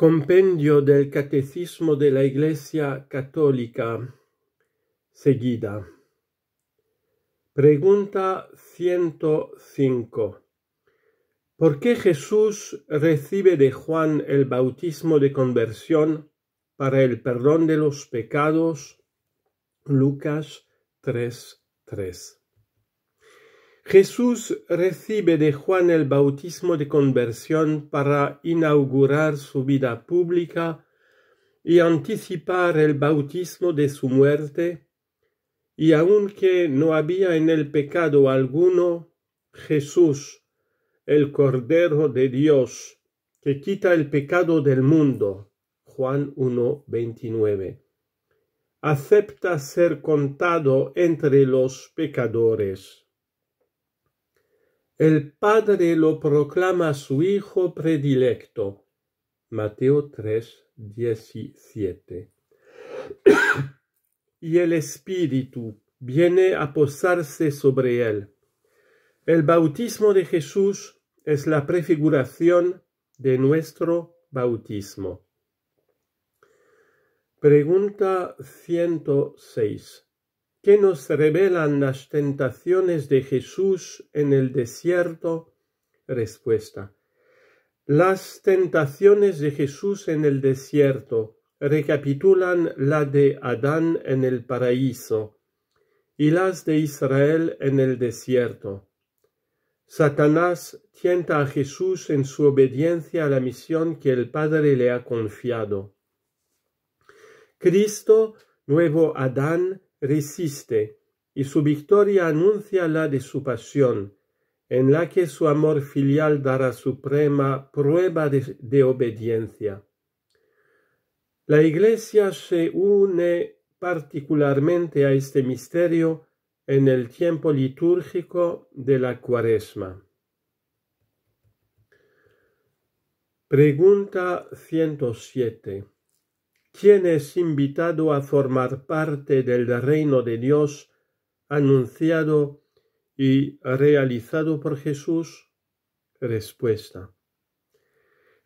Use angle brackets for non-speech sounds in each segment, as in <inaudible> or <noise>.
Compendio del Catecismo de la Iglesia Católica seguida. Pregunta 105. ¿Por qué Jesús recibe de Juan el bautismo de conversión para el perdón de los pecados? Lucas 3.3. Jesús recibe de Juan el bautismo de conversión para inaugurar su vida pública y anticipar el bautismo de su muerte, y aunque no había en el pecado alguno, Jesús, el Cordero de Dios, que quita el pecado del mundo, Juan 1.29, acepta ser contado entre los pecadores. El Padre lo proclama su Hijo predilecto. Mateo 3, <coughs> y el Espíritu viene a posarse sobre él. El bautismo de Jesús es la prefiguración de nuestro bautismo. Pregunta 106. ¿Qué nos revelan las tentaciones de Jesús en el desierto? Respuesta. Las tentaciones de Jesús en el desierto recapitulan la de Adán en el paraíso y las de Israel en el desierto. Satanás tienta a Jesús en su obediencia a la misión que el Padre le ha confiado. Cristo, nuevo Adán, resiste y su victoria anuncia la de su pasión, en la que su amor filial dará suprema prueba de, obediencia. La Iglesia se une particularmente a este misterio en el tiempo litúrgico de la cuaresma. Pregunta 107. ¿Quién es invitado a formar parte del reino de Dios anunciado y realizado por Jesús? Respuesta.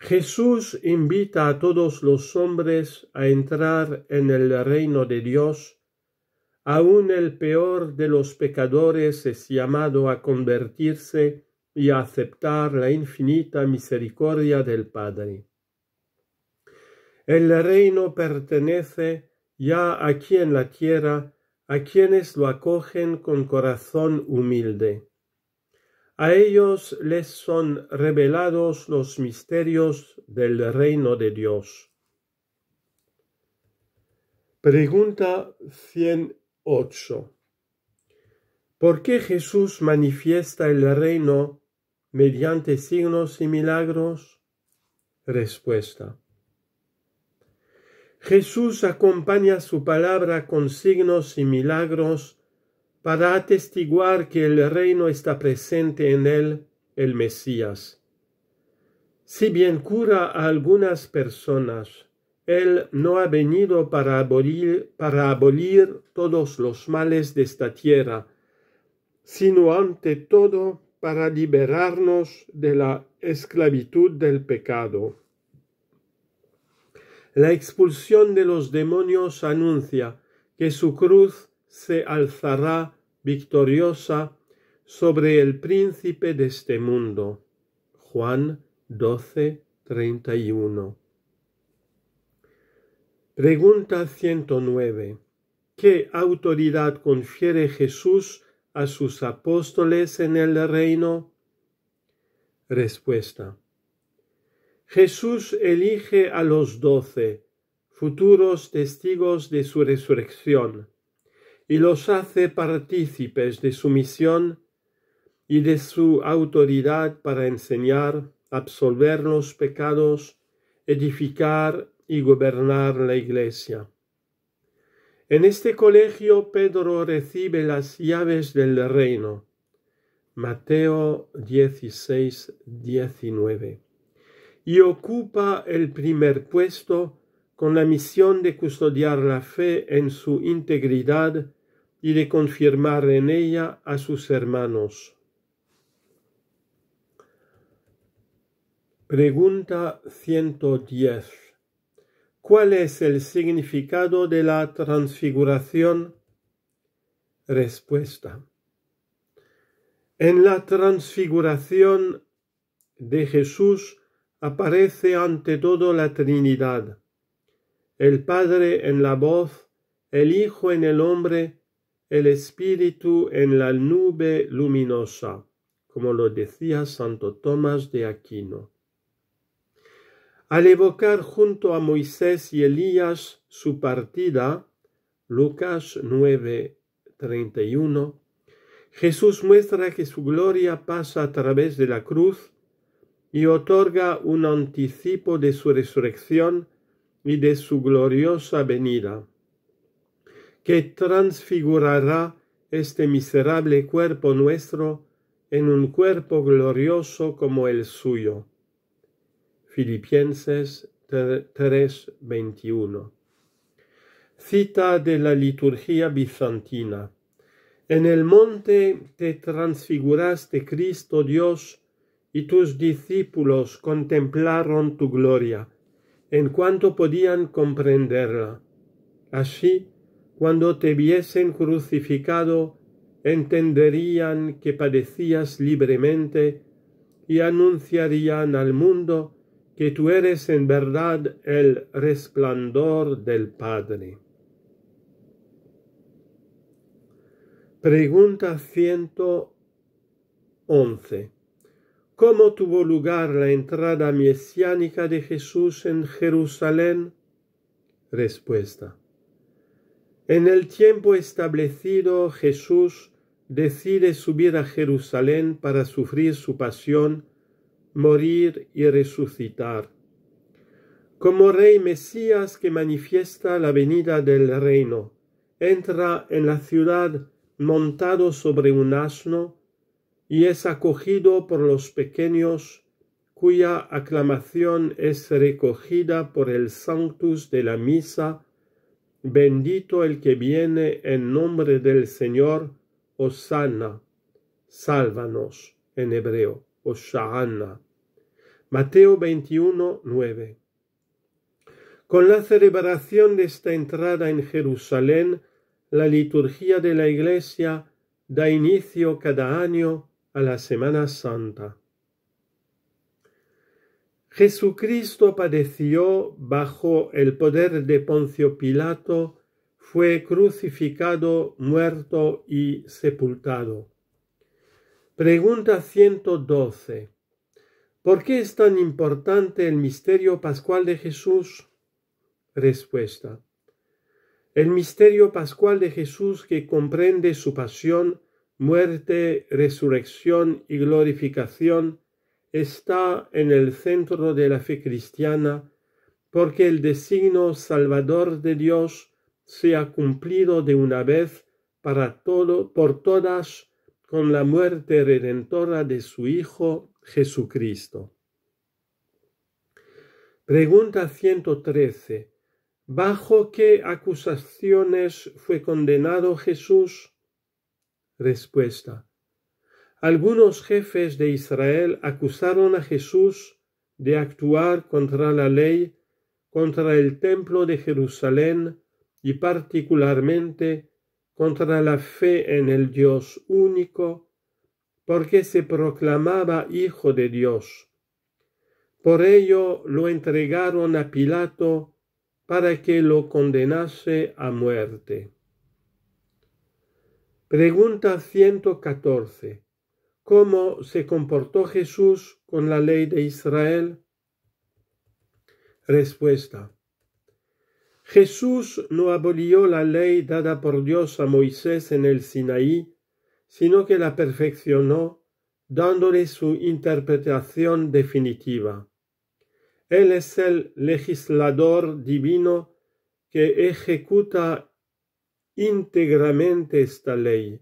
Jesús invita a todos los hombres a entrar en el reino de Dios. Aun el peor de los pecadores es llamado a convertirse y a aceptar la infinita misericordia del Padre. El reino pertenece ya aquí en la tierra a quienes lo acogen con corazón humilde. A ellos les son revelados los misterios del reino de Dios. Pregunta 108. ¿Por qué Jesús manifiesta el reino mediante signos y milagros? Respuesta. Jesús acompaña su palabra con signos y milagros para atestiguar que el reino está presente en él, el Mesías. Si bien cura a algunas personas, él no ha venido para abolir, para abolir todos los males de esta tierra, sino ante todo para liberarnos de la esclavitud del pecado. La expulsión de los demonios anuncia que su cruz se alzará victoriosa sobre el príncipe de este mundo. Juan 12, 31. Pregunta 109. ¿Qué autoridad confiere Jesús a sus apóstoles en el reino? Respuesta. Jesús elige a los doce, futuros testigos de su resurrección, y los hace partícipes de su misión y de su autoridad para enseñar, absolver los pecados, edificar y gobernar la Iglesia. En este colegio Pedro recibe las llaves del reino. Mateo 16, y ocupa el primer puesto con la misión de custodiar la fe en su integridad y de confirmar en ella a sus hermanos. Pregunta 110. ¿Cuál es el significado de la transfiguración? Respuesta. En la transfiguración de Jesús aparece ante todo la Trinidad, el Padre en la voz, el Hijo en el hombre, el Espíritu en la nube luminosa, como lo decía Santo Tomás de Aquino. Al evocar junto a Moisés y Elías su partida, Lucas 9, Jesús muestra que su gloria pasa a través de la cruz y otorga un anticipo de su resurrección y de su gloriosa venida, que transfigurará este miserable cuerpo nuestro en un cuerpo glorioso como el suyo. Filipenses 3:21. Cita de la liturgia bizantina. En el monte te transfiguraste Cristo Dios y tus discípulos contemplaron tu gloria, en cuanto podían comprenderla. Así, cuando te viesen crucificado, entenderían que padecías libremente y anunciarían al mundo que tú eres en verdad el resplandor del Padre. Pregunta 111 cómo tuvo lugar la entrada mesiánica de Jesús en Jerusalén? Respuesta. En el tiempo establecido Jesús decide subir a Jerusalén para sufrir su pasión, morir y resucitar. Como rey Mesías que manifiesta la venida del reino, entra en la ciudad montado sobre un asno, y es acogido por los pequeños, cuya aclamación es recogida por el sanctus de la misa, bendito el que viene en nombre del Señor, Hosanna, sálvanos en hebreo, Osanna. Mateo 21, 9. Con la celebración de esta entrada en Jerusalén, la liturgia de la Iglesia da inicio cada año a la Semana Santa. Jesucristo padeció bajo el poder de Poncio Pilato, fue crucificado, muerto y sepultado. Pregunta 112. ¿Por qué es tan importante el misterio pascual de Jesús? Respuesta. El misterio pascual de Jesús que comprende su pasión, muerte, resurrección y glorificación está en el centro de la fe cristiana porque el designio salvador de Dios se ha cumplido de una vez para todo, por todas con la muerte redentora de su Hijo Jesucristo. Pregunta 113. ¿Bajo qué acusaciones fue condenado Jesús? Respuesta. Algunos jefes de Israel acusaron a Jesús de actuar contra la ley, contra el templo de Jerusalén y particularmente contra la fe en el Dios único, porque se proclamaba hijo de Dios. Por ello lo entregaron a Pilato para que lo condenase a muerte. Pregunta 114. ¿Cómo se comportó Jesús con la ley de Israel? Respuesta. Jesús no abolió la ley dada por Dios a Moisés en el Sinaí, sino que la perfeccionó, dándole su interpretación definitiva. Él es el legislador divino que ejecuta íntegramente esta ley.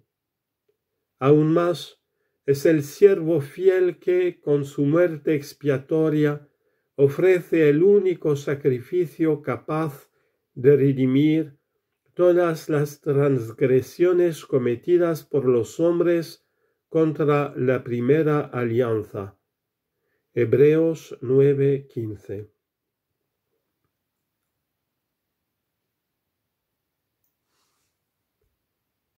Aún más, es el siervo fiel que, con su muerte expiatoria, ofrece el único sacrificio capaz de redimir todas las transgresiones cometidas por los hombres contra la primera alianza. Hebreos 9:15